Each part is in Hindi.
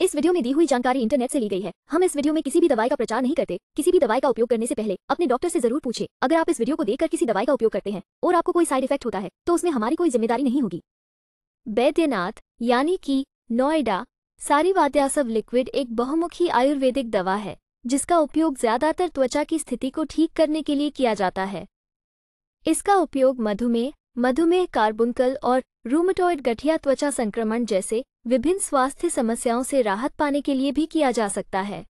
इस वीडियो में दी हुई जानकारी इंटरनेट से ली गई है हम इस वीडियो में किसी भी दवाई का प्रचार नहीं करते किसी भी दवाई का उपयोग करने से पहले अपने डॉक्टर से जरूर पूछे अगर आप इस वीडियो को देखकर किसी दवाई का उपयोग करते हैं और आपको कोई साइड इफेक्ट होता है तो उसमें हमारी कोई जिम्मेदारी नहीं होगी बैद्यनाथ यानी कि नोएडा वाद्यासव लिक्विड एक बहुमुखी आयुर्वेदिक दवा है जिसका उपयोग ज्यादातर त्वचा की स्थिति को ठीक करने के लिए किया जाता है इसका उपयोग मधुमेह मधुमेह कार्बुनकल और रूमटॉइड गठिया त्वचा संक्रमण जैसे विभिन्न स्वास्थ्य समस्याओं से राहत पाने के लिए भी किया जा सकता है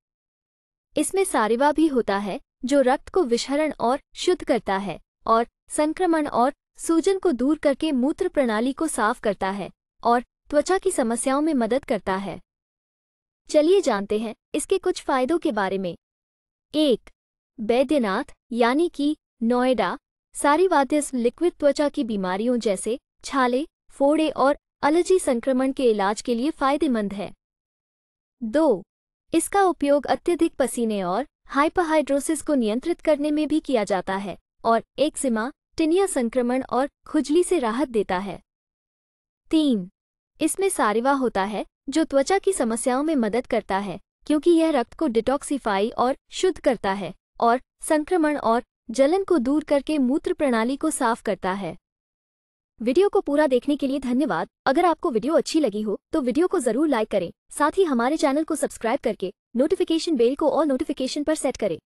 इसमें सारिवा भी होता है जो रक्त को विषहरण और शुद्ध करता है और संक्रमण और सूजन को दूर करके मूत्र प्रणाली को साफ करता है और त्वचा की समस्याओं में मदद करता है चलिए जानते हैं इसके कुछ फायदों के बारे में एक बैद्यनाथ यानी कि नोएडा सारी वाद्य लिक्विड त्वचा की बीमारियों जैसे छाले फोड़े और अलर्जी संक्रमण के इलाज के लिए फायदेमंद है दो इसका उपयोग अत्यधिक पसीने और हाइपाहाइड्रोसिस को नियंत्रित करने में भी किया जाता है और एक्जिमा टिनिया संक्रमण और खुजली से राहत देता है तीन इसमें सारिवा होता है जो त्वचा की समस्याओं में मदद करता है क्योंकि यह रक्त को डिटॉक्सीफाई और शुद्ध करता है और संक्रमण और जलन को दूर करके मूत्र प्रणाली को साफ करता है वीडियो को पूरा देखने के लिए धन्यवाद अगर आपको वीडियो अच्छी लगी हो तो वीडियो को जरूर लाइक करें साथ ही हमारे चैनल को सब्सक्राइब करके नोटिफिकेशन बेल को ऑल नोटिफिकेशन पर सेट करें